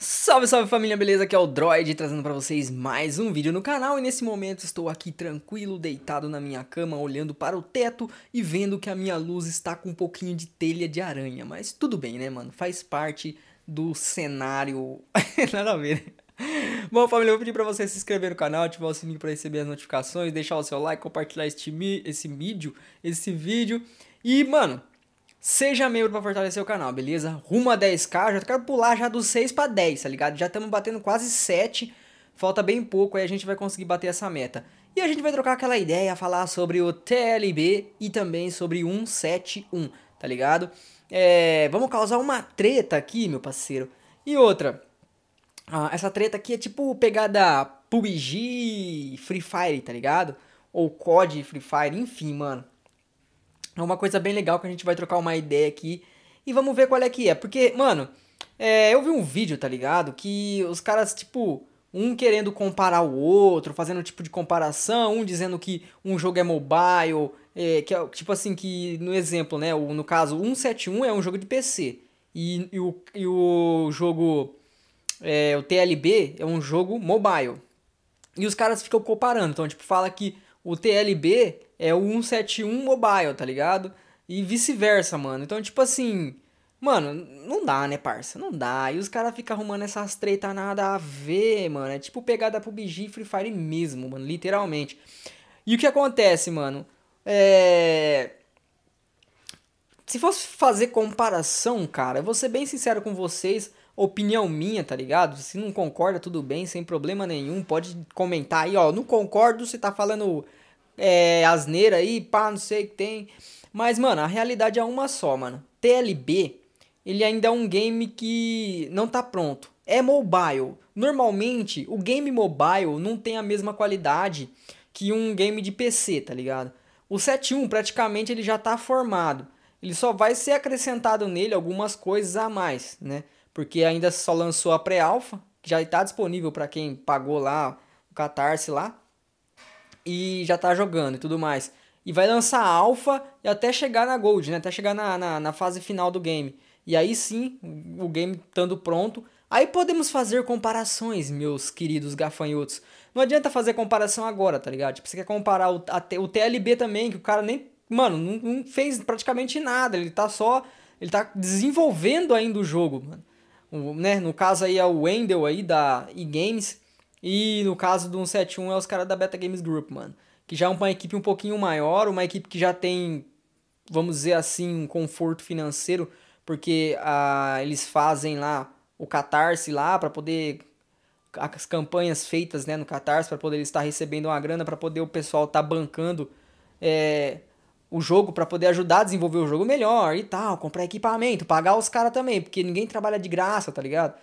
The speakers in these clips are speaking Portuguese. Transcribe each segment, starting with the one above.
Salve, salve família, beleza? Aqui é o Droid trazendo para vocês mais um vídeo no canal e nesse momento estou aqui tranquilo, deitado na minha cama, olhando para o teto e vendo que a minha luz está com um pouquinho de telha de aranha, mas tudo bem, né, mano? Faz parte do cenário. Nada a ver, né? Bom, família, eu vou pedir pra você se inscrever no canal, ativar o sininho pra receber as notificações, deixar o seu like, compartilhar este, esse vídeo, esse vídeo. E, mano, Seja membro para fortalecer o canal, beleza? Rumo a 10k, já quero pular já dos 6 para 10, tá ligado? Já estamos batendo quase 7, falta bem pouco, aí a gente vai conseguir bater essa meta. E a gente vai trocar aquela ideia, falar sobre o TLB e também sobre 171, tá ligado? É, vamos causar uma treta aqui, meu parceiro. E outra, ah, essa treta aqui é tipo pegada PUBG Free Fire, tá ligado? Ou COD Free Fire, enfim, mano. É uma coisa bem legal que a gente vai trocar uma ideia aqui e vamos ver qual é que é. Porque, mano, é, eu vi um vídeo, tá ligado? Que os caras, tipo, um querendo comparar o outro, fazendo um tipo de comparação, um dizendo que um jogo é mobile, é, que é, tipo assim, que no exemplo, né? O, no caso, 171 é um jogo de PC e, e, o, e o jogo, é, o TLB é um jogo mobile. E os caras ficam comparando, então, tipo, fala que o TLB é o 171 mobile, tá ligado? E vice-versa, mano. Então, tipo assim. Mano, não dá, né, parça? Não dá. E os caras ficam arrumando essas treta nada a ver, mano. É tipo pegada pro BG Free Fire mesmo, mano. Literalmente. E o que acontece, mano? É. Se fosse fazer comparação, cara, eu vou ser bem sincero com vocês. Opinião minha, tá ligado? Se não concorda, tudo bem, sem problema nenhum. Pode comentar aí, ó. Não concordo, você tá falando é, asneira aí, pá, não sei o que tem. Mas, mano, a realidade é uma só, mano. TLB, ele ainda é um game que não tá pronto. É mobile. Normalmente, o game mobile não tem a mesma qualidade que um game de PC, tá ligado? O 7.1 praticamente ele já tá formado. Ele só vai ser acrescentado nele algumas coisas a mais, né? Porque ainda só lançou a pré-alpha, que já está disponível para quem pagou lá o Catarse lá e já tá jogando e tudo mais. E vai lançar a alpha e até chegar na gold, né? Até chegar na, na, na fase final do game. E aí sim, o game estando pronto, Aí podemos fazer comparações, meus queridos gafanhotos. Não adianta fazer comparação agora, tá ligado? Tipo, você quer comparar o, a, o TLB também, que o cara nem. Mano, não, não, fez praticamente nada. Ele tá só. Ele tá desenvolvendo ainda o jogo, mano. O, né? No caso aí é o Wendell aí da eGames. E no caso do 171 é os caras da Beta Games Group, mano. Que já é uma equipe um pouquinho maior, uma equipe que já tem, vamos dizer assim, um conforto financeiro, porque ah, eles fazem lá o Catarse lá para poder as campanhas feitas né, no Catarse para poder estar tá recebendo uma grana, para poder o pessoal estar tá bancando é, o jogo, para poder ajudar a desenvolver o jogo melhor e tal, comprar equipamento, pagar os caras também, porque ninguém trabalha de graça, tá ligado?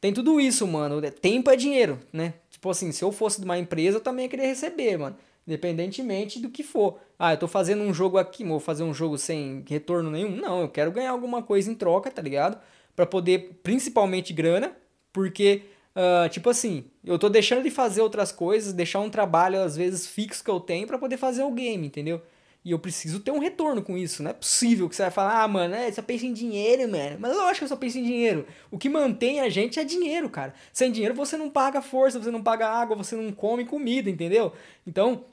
Tem tudo isso, mano. É, tempo é dinheiro, né? Tipo assim, se eu fosse de uma empresa, eu também queria receber, mano. Independentemente do que for. Ah, eu tô fazendo um jogo aqui, vou fazer um jogo sem retorno nenhum? Não, eu quero ganhar alguma coisa em troca, tá ligado? Pra poder, principalmente grana, porque, uh, tipo assim, eu tô deixando de fazer outras coisas, deixar um trabalho, às vezes, fixo que eu tenho para poder fazer o game, entendeu? E eu preciso ter um retorno com isso. Não é possível que você vai falar, ah, mano, é, só pensa em dinheiro, mano. Mas lógico que eu só penso em dinheiro. O que mantém a gente é dinheiro, cara. Sem dinheiro você não paga força, você não paga água, você não come comida, entendeu? Então,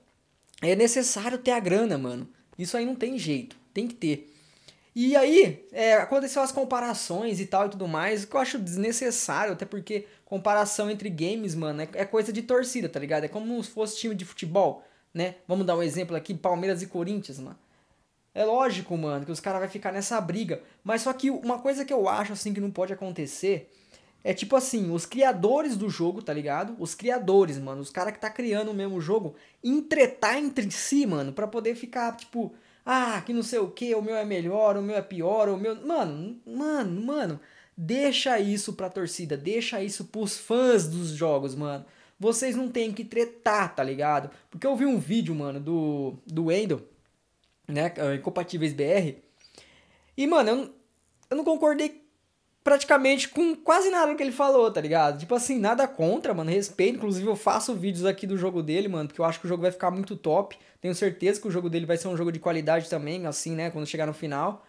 é necessário ter a grana, mano. Isso aí não tem jeito. Tem que ter. E aí, é, aconteceu as comparações e tal e tudo mais, que eu acho desnecessário, até porque comparação entre games, mano, é, é coisa de torcida, tá ligado? É como se fosse time de futebol né? Vamos dar um exemplo aqui, Palmeiras e Corinthians, mano. É lógico, mano, que os caras vão ficar nessa briga. Mas só que uma coisa que eu acho, assim, que não pode acontecer é tipo assim, os criadores do jogo, tá ligado? Os criadores, mano, os caras que tá criando o mesmo jogo, entretar entre si, mano, pra poder ficar, tipo, ah, que não sei o que, o meu é melhor, o meu é pior, o meu. Mano, mano, mano, deixa isso pra torcida, deixa isso pros fãs dos jogos, mano vocês não têm que tretar, tá ligado? Porque eu vi um vídeo, mano, do, do Wendel, né, é, Incompatíveis BR, e, mano, eu, eu não concordei praticamente com quase nada que ele falou, tá ligado? Tipo assim, nada contra, mano, respeito. Inclusive, eu faço vídeos aqui do jogo dele, mano, porque eu acho que o jogo vai ficar muito top. Tenho certeza que o jogo dele vai ser um jogo de qualidade também, assim, né, quando chegar no final.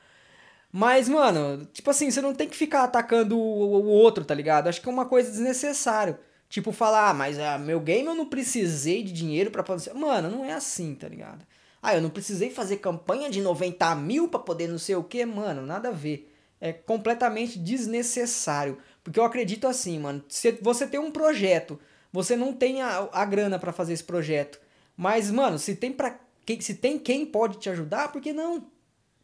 Mas, mano, tipo assim, você não tem que ficar atacando o, o outro, tá ligado? Acho que é uma coisa desnecessária. Tipo, falar, ah, mas ah, meu game eu não precisei de dinheiro para poder. Mano, não é assim, tá ligado? Ah, eu não precisei fazer campanha de 90 mil pra poder não sei o que, mano, nada a ver. É completamente desnecessário. Porque eu acredito assim, mano, se você tem um projeto, você não tem a, a grana para fazer esse projeto. Mas, mano, se tem para quem, se tem quem pode te ajudar, por que não? Por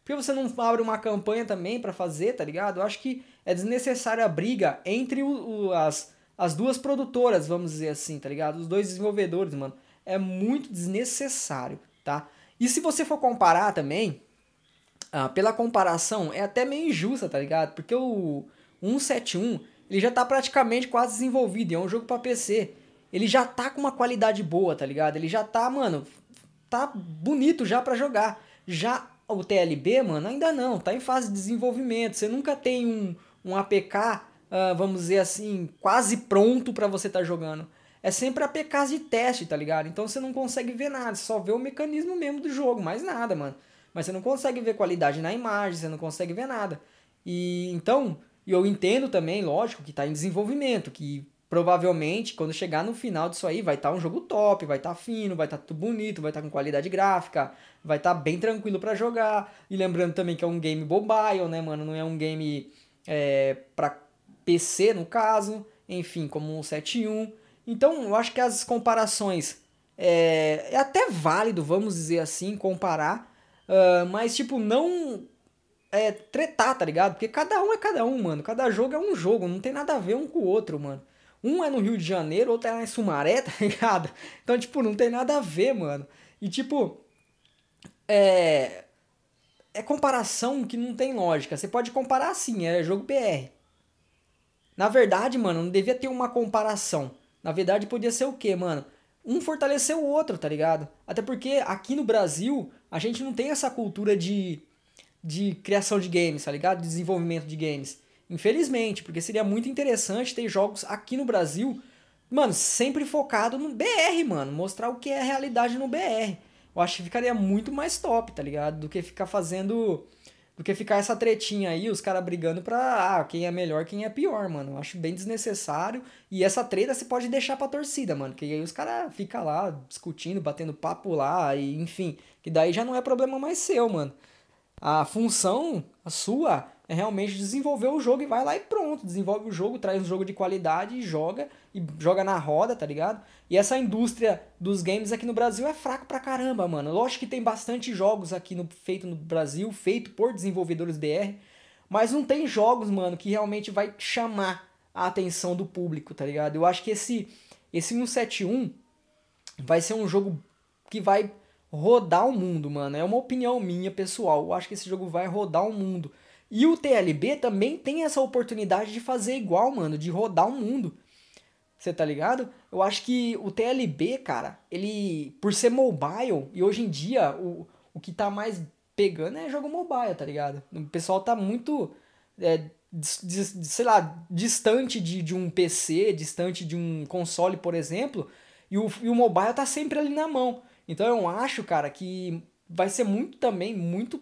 que você não abre uma campanha também para fazer, tá ligado? Eu acho que é desnecessária a briga entre o, o, as, as duas produtoras, vamos dizer assim, tá ligado? Os dois desenvolvedores, mano. É muito desnecessário, tá? E se você for comparar também, ah, pela comparação, é até meio injusta, tá ligado? Porque o 171, ele já tá praticamente quase desenvolvido, e é um jogo para PC. Ele já tá com uma qualidade boa, tá ligado? Ele já tá, mano, tá bonito já para jogar. Já o TLB, mano, ainda não, tá em fase de desenvolvimento. Você nunca tem um, um APK uh, vamos dizer assim, quase pronto para você estar tá jogando. É sempre APKs de teste, tá ligado? Então você não consegue ver nada, você só vê o mecanismo mesmo do jogo, mais nada, mano. Mas você não consegue ver qualidade na imagem, você não consegue ver nada. E então, eu entendo também, lógico, que está em desenvolvimento, que provavelmente quando chegar no final disso aí vai estar tá um jogo top, vai estar tá fino, vai estar tá tudo bonito, vai estar tá com qualidade gráfica, vai estar tá bem tranquilo para jogar. E lembrando também que é um game mobile, né, mano? Não é um game é, para PC no caso, enfim, como 171. Então eu acho que as comparações é, é até válido, vamos dizer assim, comparar, uh, mas tipo, não é, tretar, tá ligado? Porque cada um é cada um, mano. Cada jogo é um jogo, não tem nada a ver um com o outro, mano. Um é no Rio de Janeiro, outro é lá em Sumaré, tá ligado? Então, tipo, não tem nada a ver, mano. E, tipo, é. É comparação que não tem lógica. Você pode comparar assim, é jogo BR. Na verdade, mano, não devia ter uma comparação. Na verdade, podia ser o quê, mano? Um fortalecer o outro, tá ligado? Até porque aqui no Brasil, a gente não tem essa cultura de, de criação de games, tá ligado? De desenvolvimento de games. Infelizmente, porque seria muito interessante ter jogos aqui no Brasil, mano, sempre focado no BR, mano. Mostrar o que é a realidade no BR. Eu acho que ficaria muito mais top, tá ligado? Do que ficar fazendo do que ficar essa tretinha aí, os caras brigando pra ah, quem é melhor, quem é pior, mano. Eu acho bem desnecessário. E essa treta você pode deixar pra torcida, mano. Que aí os caras ficam lá discutindo, batendo papo lá, e enfim. Que daí já não é problema mais seu, mano. A função a sua é realmente desenvolver o jogo e vai lá e pronto. Desenvolve o jogo, traz um jogo de qualidade e joga. E joga na roda, tá ligado? E essa indústria dos games aqui no Brasil é fraca pra caramba, mano. Lógico que tem bastante jogos aqui no, feito no Brasil, feito por desenvolvedores BR. Mas não tem jogos, mano, que realmente vai chamar a atenção do público, tá ligado? Eu acho que esse, esse 171 vai ser um jogo que vai rodar o mundo, mano. É uma opinião minha, pessoal. Eu acho que esse jogo vai rodar o mundo. E o TLB também tem essa oportunidade de fazer igual, mano, de rodar o mundo. Você tá ligado? Eu acho que o TLB, cara, ele, por ser mobile, e hoje em dia o, o que tá mais pegando é jogo mobile, tá ligado? O pessoal tá muito, é, sei lá, distante de, de um PC, distante de um console, por exemplo, e o, e o mobile tá sempre ali na mão. Então eu acho, cara, que vai ser muito também, muito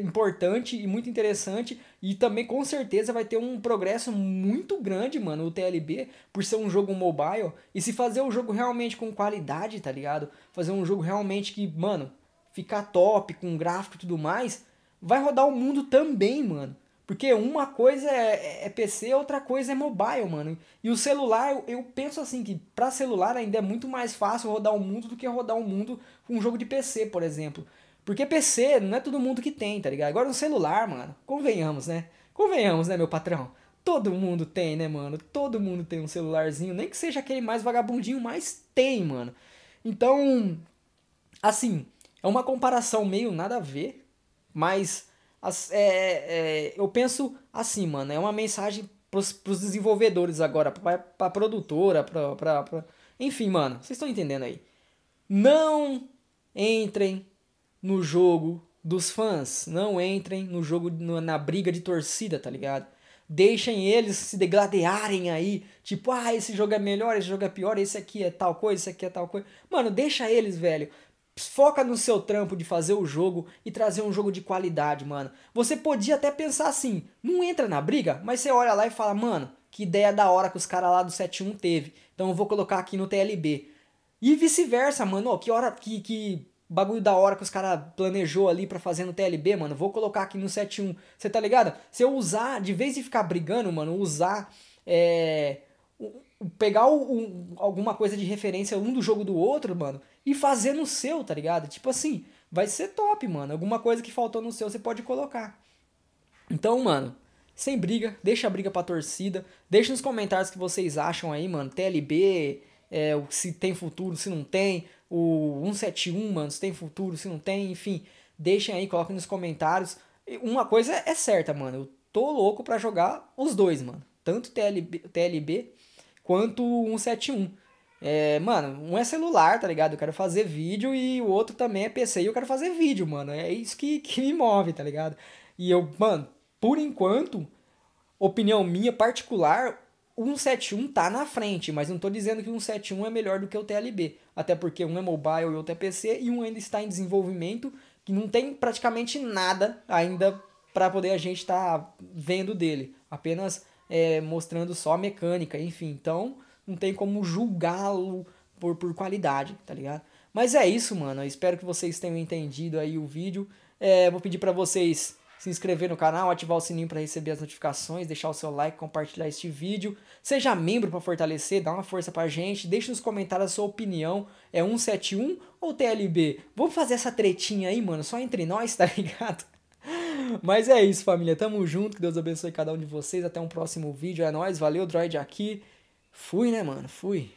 importante e muito interessante e também com certeza vai ter um progresso muito grande, mano, o TLB por ser um jogo mobile e se fazer um jogo realmente com qualidade, tá ligado? Fazer um jogo realmente que, mano, ficar top, com gráfico e tudo mais, vai rodar o mundo também, mano. Porque uma coisa é, é, é PC, outra coisa é mobile, mano. E o celular, eu, eu penso assim que para celular ainda é muito mais fácil rodar o mundo do que rodar o mundo com um jogo de PC, por exemplo. Porque PC não é todo mundo que tem, tá ligado? Agora um celular, mano, convenhamos, né? Convenhamos, né, meu patrão? Todo mundo tem, né, mano? Todo mundo tem um celularzinho, nem que seja aquele mais vagabundinho, mas tem, mano. Então, assim, é uma comparação meio nada a ver, mas é, é, é, eu penso assim, mano, é uma mensagem pros, pros desenvolvedores agora, pra, pra produtora, pra, pra, pra... Enfim, mano, vocês estão entendendo aí. Não entrem no jogo dos fãs. Não entrem no jogo, na briga de torcida, tá ligado? Deixem eles se degladearem aí. Tipo, ah, esse jogo é melhor, esse jogo é pior, esse aqui é tal coisa, esse aqui é tal coisa. Mano, deixa eles, velho. Foca no seu trampo de fazer o jogo e trazer um jogo de qualidade, mano. Você podia até pensar assim, não entra na briga, mas você olha lá e fala, mano, que ideia da hora que os caras lá do 7-1 teve. Então eu vou colocar aqui no TLB. E vice-versa, mano. ó que hora que, que bagulho da hora que os caras planejou ali para fazer no TLB, mano, vou colocar aqui no 71. Você tá ligado? Se eu usar, de vez em ficar brigando, mano, usar é, pegar alguma coisa de referência um do jogo do outro, mano, e fazer no seu, tá ligado? Tipo assim, vai ser top, mano. Alguma coisa que faltou no seu, você pode colocar. Então, mano, sem briga, deixa a briga pra torcida. Deixa nos comentários o que vocês acham aí, mano. TLB, é, se tem futuro, se não tem o 171, mano, se tem futuro, se não tem, enfim. Deixem aí, coloquem nos comentários. Uma coisa é certa, mano. Eu tô louco para jogar os dois, mano. Tanto TLB, TLB quanto o 171. É, mano, um é celular, tá ligado? Eu quero fazer vídeo e o outro também é PC e eu quero fazer vídeo, mano. É isso que, que me move, tá ligado? E eu, mano, por enquanto, opinião minha particular, 171 tá na frente, mas não estou dizendo que o 171 é melhor do que o TLB. Até porque um é mobile e outro é PC e um ainda está em desenvolvimento, que não tem praticamente nada ainda para poder a gente estar tá vendo dele. Apenas é, mostrando só a mecânica, enfim. Então não tem como julgá-lo por, por qualidade, tá ligado? Mas é isso, mano. Eu espero que vocês tenham entendido aí o vídeo. É, vou pedir para vocês se inscrever no canal, ativar o sininho para receber as notificações, deixar o seu like, compartilhar este vídeo. Seja membro para fortalecer, dá uma força para a gente. deixa nos comentários a sua opinião. É 171 ou TLB? Vamos fazer essa tretinha aí, mano, só entre nós, tá ligado? Mas é isso, família. Tamo junto. Que Deus abençoe cada um de vocês. Até um próximo vídeo. É nóis. Valeu, Droid aqui. Fui, né, mano? Fui.